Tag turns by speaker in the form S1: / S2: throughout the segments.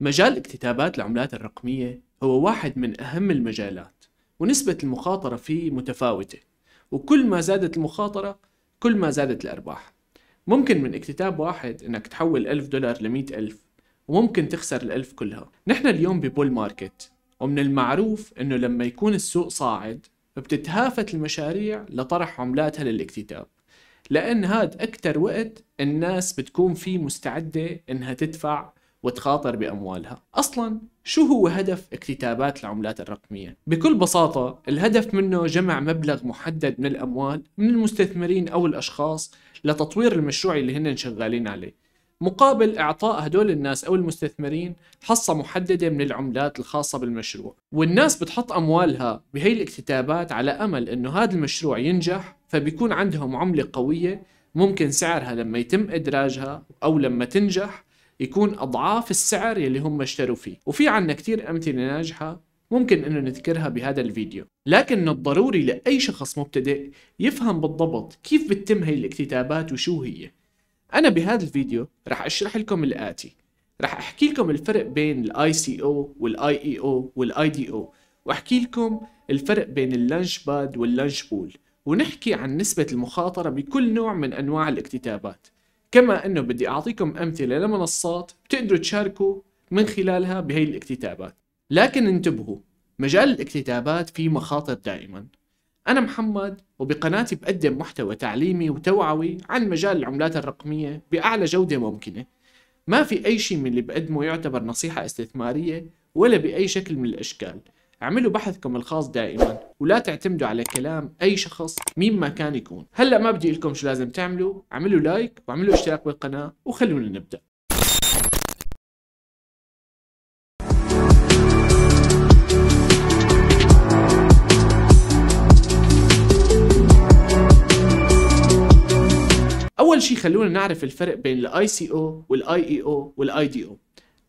S1: مجال اكتتابات العملات الرقمية هو واحد من أهم المجالات ونسبة المخاطرة فيه متفاوتة وكل ما زادت المخاطرة كل ما زادت الأرباح ممكن من اكتتاب واحد أنك تحول ألف دولار لمئة ألف وممكن تخسر الألف كلها نحن اليوم ببول ماركت ومن المعروف أنه لما يكون السوق صاعد بتتهافت المشاريع لطرح عملاتها للاكتتاب لأن هاد أكتر وقت الناس بتكون فيه مستعدة أنها تدفع وتخاطر بأموالها أصلا شو هو هدف اكتتابات العملات الرقمية؟ بكل بساطة الهدف منه جمع مبلغ محدد من الأموال من المستثمرين أو الأشخاص لتطوير المشروع اللي هن شغالين عليه مقابل إعطاء هدول الناس أو المستثمرين حصة محددة من العملات الخاصة بالمشروع والناس بتحط أموالها بهي الاكتتابات على أمل أنه هذا المشروع ينجح فبيكون عندهم عملة قوية ممكن سعرها لما يتم إدراجها أو لما تنجح يكون اضعاف السعر يلي هم اشتروا فيه وفي عنا كتير امثله ناجحه ممكن انه نذكرها بهذا الفيديو لكن من الضروري لاي شخص مبتدئ يفهم بالضبط كيف بتتم هي الاكتتابات وشو هي انا بهذا الفيديو رح اشرح لكم الاتي رح احكي لكم الفرق بين الاي سي او والاي اي او e والاي دي او واحكي لكم الفرق بين اللانش باد واللانش بول ونحكي عن نسبة المخاطرة بكل نوع من أنواع الاكتتابات كما انه بدي اعطيكم امثله لمنصات بتقدروا تشاركوا من خلالها بهي الاكتتابات لكن انتبهوا مجال الاكتتابات فيه مخاطر دائما أنا محمد وبقناتي بقدم محتوى تعليمي وتوعوي عن مجال العملات الرقمية بأعلى جودة ممكنة ما في أي شيء من اللي بقدمه يعتبر نصيحة استثمارية ولا بأي شكل من الأشكال اعملوا بحثكم الخاص دائما ولا تعتمدوا على كلام اي شخص مين ما كان يكون هلا ما بدي لكم شو لازم تعملوا اعملوا لايك واعملوا اشتراك بالقناه وخلونا نبدا اول شيء خلونا نعرف الفرق بين الاي سي او والاي اي او e والاي دي او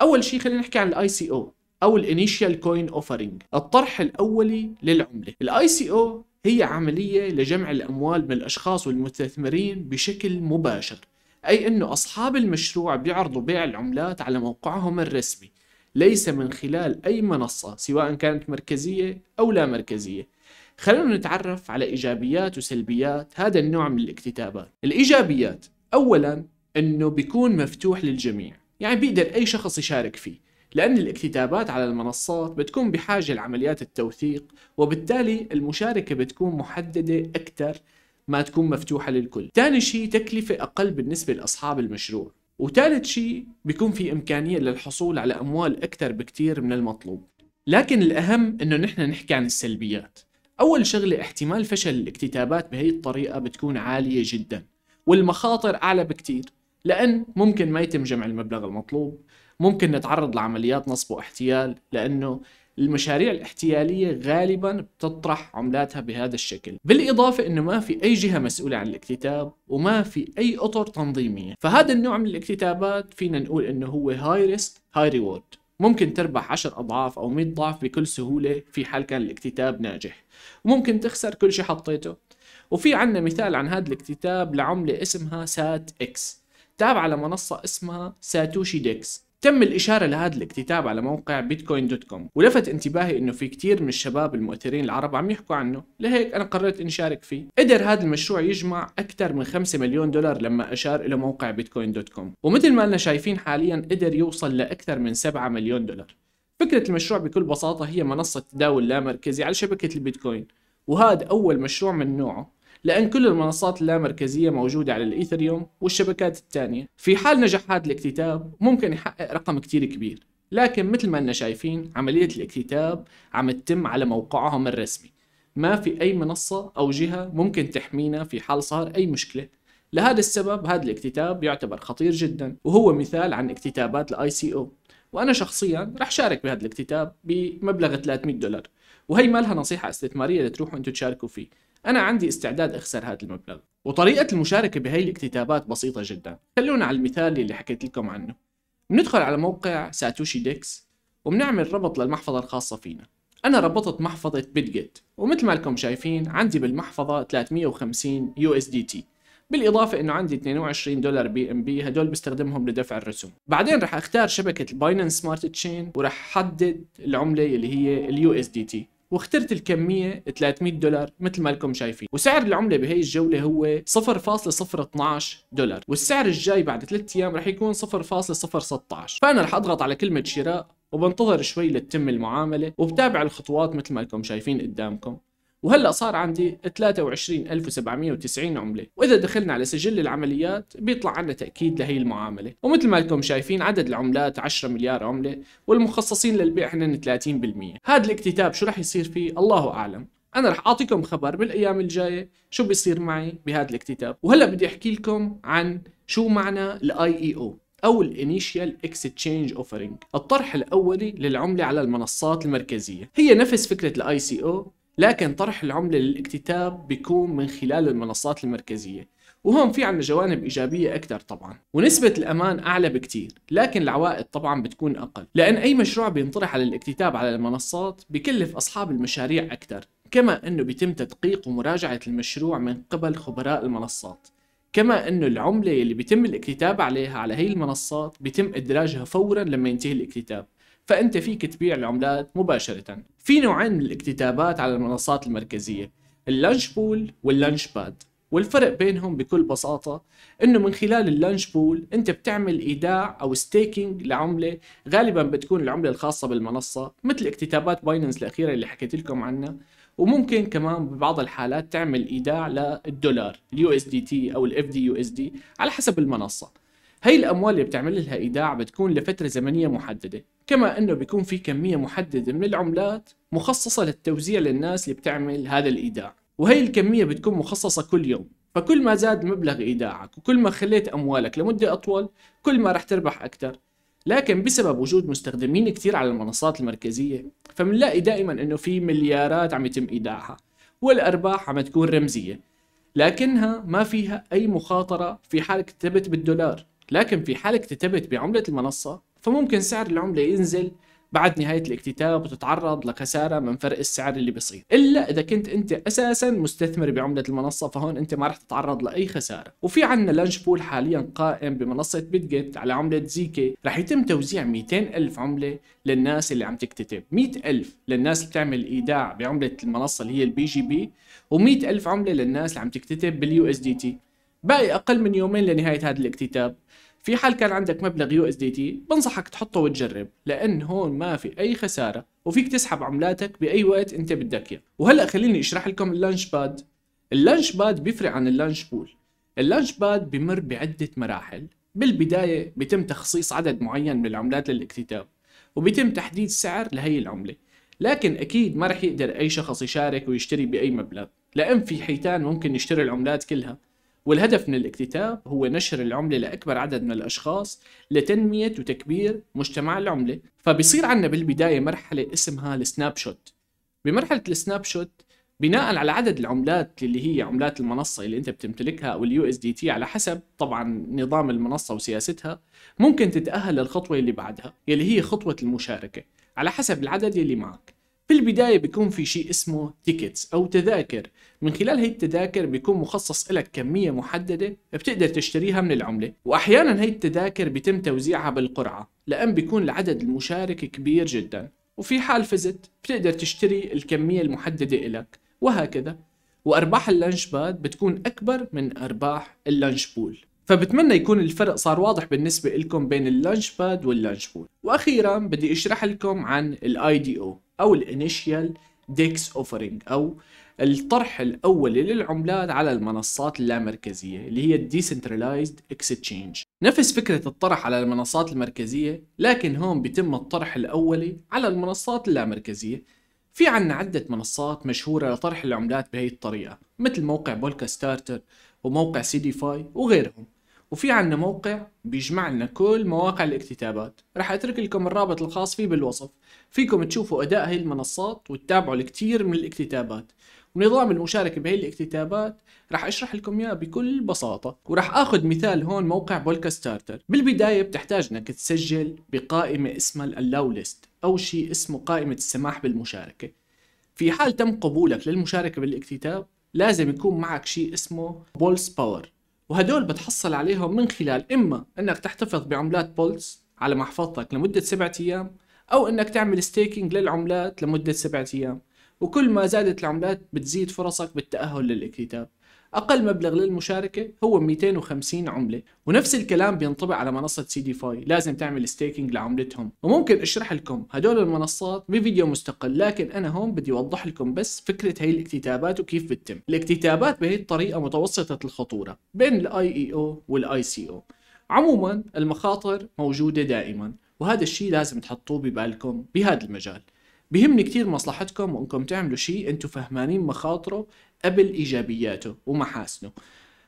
S1: اول شيء خلينا نحكي عن الاي سي او او الانيشال كوين اوفرنج الطرح الاولي للعمله الاي سي او هي عمليه لجمع الاموال من الاشخاص والمستثمرين بشكل مباشر اي انه اصحاب المشروع بيعرضوا بيع العملات على موقعهم الرسمي ليس من خلال اي منصه سواء كانت مركزيه او لا مركزيه خلونا نتعرف على ايجابيات وسلبيات هذا النوع من الاكتتابات الايجابيات اولا انه بيكون مفتوح للجميع يعني بيقدر اي شخص يشارك فيه لأن الاكتتابات على المنصات بتكون بحاجة لعمليات التوثيق وبالتالي المشاركة بتكون محددة أكثر ما تكون مفتوحة للكل ثاني شيء تكلفة أقل بالنسبة لأصحاب المشروع وثالث شيء بيكون في إمكانية للحصول على أموال أكثر بكثير من المطلوب لكن الأهم إنه نحن نحكي عن السلبيات أول شغلة احتمال فشل الاكتتابات بهي الطريقة بتكون عالية جدا والمخاطر أعلى بكتير لأن ممكن ما يتم جمع المبلغ المطلوب ممكن نتعرض لعمليات نصب واحتيال لأنه المشاريع الاحتيالية غالبا بتطرح عملاتها بهذا الشكل بالإضافة أنه ما في أي جهة مسؤولة عن الاكتتاب وما في أي أطر تنظيمية فهذا النوع من الاكتتابات فينا نقول أنه هو هاي ريسك هاي ريورد ممكن تربح 10 أضعاف أو 100 ضعف بكل سهولة في حال كان الاكتتاب ناجح وممكن تخسر كل شيء حطيته وفي عنا مثال عن هذا الاكتتاب لعملة اسمها سات اكس تابعة لمنصة اسمها ساتوشي ديكس تم الإشارة لهذا الاكتتاب على موقع بيتكوين دوت كوم ولفت انتباهي أنه في كتير من الشباب المؤثرين العرب عم يحكوا عنه لهيك أنا قررت إني شارك فيه قدر هذا المشروع يجمع أكثر من 5 مليون دولار لما أشار إلى موقع بيتكوين دوت كوم ومثل ما أنا شايفين حاليا قدر يوصل لأكثر من 7 مليون دولار فكرة المشروع بكل بساطة هي منصة تداول لا مركزي على شبكة البيتكوين وهذا أول مشروع من نوعه لأن كل المنصات اللامركزية موجودة على الإيثريوم والشبكات الثانية في حال نجح هذا الاكتتاب ممكن يحقق رقم كتير كبير لكن مثل ما انا شايفين عملية الاكتتاب عم تتم على موقعهم الرسمي ما في أي منصة أو جهة ممكن تحمينا في حال صار أي مشكلة لهذا السبب هذا الاكتتاب يعتبر خطير جدا وهو مثال عن اكتتابات الاي سي او وانا شخصيا رح شارك بهذا الاكتتاب بمبلغ 300 دولار وهي ما لها نصيحه استثماريه لتروحوا انتم تشاركوا فيه أنا عندي استعداد أخسر هذا المبلغ وطريقة المشاركة بهي الاكتتابات بسيطة جدا خلونا على المثال اللي حكيت لكم عنه بندخل على موقع ساتوشي ديكس وبنعمل ربط للمحفظة الخاصة فينا أنا ربطت محفظة بيتجيت ومثل ما لكم شايفين عندي بالمحفظة 350 يو اس دي تي بالإضافة أنه عندي 22 دولار بي ام بي هدول بستخدمهم لدفع الرسوم بعدين رح أختار شبكة الباينانس سمارت تشين ورح أحدد العملة اللي هي اليو اس دي تي واخترت الكمية 300 دولار مثل ما لكم شايفين وسعر العملة بهي الجولة هو 0.012 دولار والسعر الجاي بعد 3 أيام رح يكون 0.016 فأنا رح أضغط على كلمة شراء وبنتظر شوي لتتم المعاملة وبتابع الخطوات مثل ما لكم شايفين قدامكم وهلا صار عندي 23790 عمله واذا دخلنا على سجل العمليات بيطلع عنا تاكيد لهي المعامله ومثل ما لكم شايفين عدد العملات 10 مليار عمله والمخصصين للبيع هن 30% هذا الاكتتاب شو رح يصير فيه الله اعلم انا رح اعطيكم خبر بالايام الجايه شو بيصير معي بهذا الاكتتاب وهلا بدي احكي لكم عن شو معنى الاي اي او او الانيشال اكستشينج اوفرينج الطرح الاولي للعمله على المنصات المركزيه هي نفس فكره الاي سي او لكن طرح العملة للاكتتاب بيكون من خلال المنصات المركزية وهون في عنا جوانب إيجابية أكثر طبعا ونسبة الأمان أعلى بكتير لكن العوائد طبعا بتكون أقل لأن أي مشروع بينطرح على الاكتتاب على المنصات بكلف أصحاب المشاريع أكثر كما أنه بيتم تدقيق ومراجعة المشروع من قبل خبراء المنصات كما أنه العملة اللي بيتم الاكتتاب عليها على هي المنصات بيتم إدراجها فورا لما ينتهي الاكتتاب فانت فيك تبيع العملات مباشره في نوعين من الاكتتابات على المنصات المركزيه اللانش بول واللانش باد والفرق بينهم بكل بساطة انه من خلال اللانش بول انت بتعمل ايداع او ستيكينج لعملة غالبا بتكون العملة الخاصة بالمنصة مثل اكتتابات بايننس الاخيرة اللي حكيت لكم عنها وممكن كمان ببعض الحالات تعمل ايداع للدولار اليو اس دي تي او الاف دي يو اس دي على حسب المنصة هي الأموال اللي بتعمل لها إيداع بتكون لفترة زمنية محددة كما أنه بيكون في كمية محددة من العملات مخصصة للتوزيع للناس اللي بتعمل هذا الإيداع وهي الكمية بتكون مخصصة كل يوم فكل ما زاد مبلغ إيداعك وكل ما خليت أموالك لمدة أطول كل ما رح تربح أكثر لكن بسبب وجود مستخدمين كثير على المنصات المركزية فبنلاقي دائما انه في مليارات عم يتم ايداعها والارباح عم تكون رمزية لكنها ما فيها اي مخاطرة في حال كتبت بالدولار لكن في حال اكتتبت بعملة المنصة فممكن سعر العملة ينزل بعد نهاية الاكتتاب وتتعرض لخسارة من فرق السعر اللي بيصير إلا إذا كنت أنت أساسا مستثمر بعملة المنصة فهون أنت ما رح تتعرض لأي خسارة وفي عنا لانش بول حاليا قائم بمنصة بيتجيت على عملة زيكي رح يتم توزيع 200 ألف عملة للناس اللي عم تكتتب 100 ألف للناس اللي بتعمل إيداع بعملة المنصة اللي هي البي جي بي و100 ألف عملة للناس اللي عم تكتتب باليو اس دي تي باقي أقل من يومين لنهاية هذا الاكتتاب في حال كان عندك مبلغ يو اس دي تي بنصحك تحطه وتجرب لان هون ما في اي خساره وفيك تسحب عملاتك باي وقت انت بدك اياه وهلا خليني اشرح لكم اللانش باد اللانش باد بيفرق عن اللانش بول اللانش باد بمر بعده مراحل بالبدايه بيتم تخصيص عدد معين من العملات للاكتتاب وبيتم تحديد سعر لهي العمله لكن اكيد ما رح يقدر اي شخص يشارك ويشتري باي مبلغ لان في حيتان ممكن يشتري العملات كلها والهدف من الاكتتاب هو نشر العملة لأكبر عدد من الأشخاص لتنمية وتكبير مجتمع العملة فبصير عنا بالبداية مرحلة اسمها السناب شوت بمرحلة السناب شوت بناء على عدد العملات اللي هي عملات المنصة اللي انت بتمتلكها او اليو اس دي تي على حسب طبعا نظام المنصة وسياستها ممكن تتأهل للخطوة اللي بعدها يلي هي خطوة المشاركة على حسب العدد اللي معك في البداية بيكون في شيء اسمه تيكتس أو تذاكر من خلال هي التذاكر بيكون مخصص لك كمية محددة بتقدر تشتريها من العملة وأحيانا هي التذاكر بيتم توزيعها بالقرعة لأن بيكون العدد المشارك كبير جدا وفي حال فزت بتقدر تشتري الكمية المحددة لك وهكذا وأرباح اللانش باد بتكون أكبر من أرباح اللانش بول فبتمنى يكون الفرق صار واضح بالنسبة لكم بين اللانش باد واللانش بول وأخيرا بدي أشرح لكم عن الاي دي او او الانيشيال ديكس اوفرينج او الطرح الاولي للعملات على المنصات اللامركزيه اللي هي الديسنترلايزد اكستشينج نفس فكره الطرح على المنصات المركزيه لكن هون بيتم الطرح الاولي على المنصات اللامركزيه في عنا عدة منصات مشهورة لطرح العملات بهي الطريقة مثل موقع بولكا ستارتر وموقع سيدي فاي وغيرهم وفي عنا موقع بيجمع لنا كل مواقع الاكتتابات رح اترك لكم الرابط الخاص فيه بالوصف فيكم تشوفوا اداء هاي المنصات وتتابعوا الكثير من الاكتتابات ونظام المشاركة بهي الاكتتابات رح اشرح لكم اياه بكل بساطة ورح اخذ مثال هون موقع بولكا ستارتر بالبداية بتحتاج انك تسجل بقائمة اسمها الالاو ليست او شيء اسمه قائمة السماح بالمشاركة في حال تم قبولك للمشاركة بالاكتتاب لازم يكون معك شيء اسمه بولس باور وهدول بتحصل عليهم من خلال إما أنك تحتفظ بعملات بولتس على محفظتك لمدة سبعة أيام أو أنك تعمل ستيكينج للعملات لمدة سبعة أيام وكل ما زادت العملات بتزيد فرصك بالتأهل للاكتتاب اقل مبلغ للمشاركه هو 250 عمله ونفس الكلام بينطبق على منصه سي دي فاي لازم تعمل ستيكينج لعملتهم وممكن اشرح لكم هدول المنصات بفيديو مستقل لكن انا هون بدي اوضح لكم بس فكره هي الاكتتابات وكيف بتتم الاكتتابات بهي الطريقه متوسطه الخطوره بين الاي اي او e والاي سي او عموما المخاطر موجوده دائما وهذا الشيء لازم تحطوه ببالكم بهذا المجال بيهمني كثير مصلحتكم وانكم تعملوا شيء انتم فهمانين مخاطره قبل ايجابياته ومحاسنه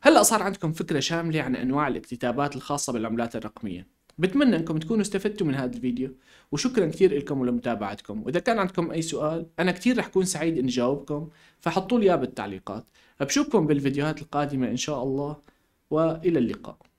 S1: هلا صار عندكم فكره شامله عن انواع الاكتتابات الخاصه بالعملات الرقميه بتمنى انكم تكونوا استفدتوا من هذا الفيديو وشكرا كثير لكم ولمتابعتكم واذا كان عندكم اي سؤال انا كثير رح كون سعيد اني جاوبكم فحطوا لي اياه بالتعليقات بشوفكم بالفيديوهات القادمه ان شاء الله والى اللقاء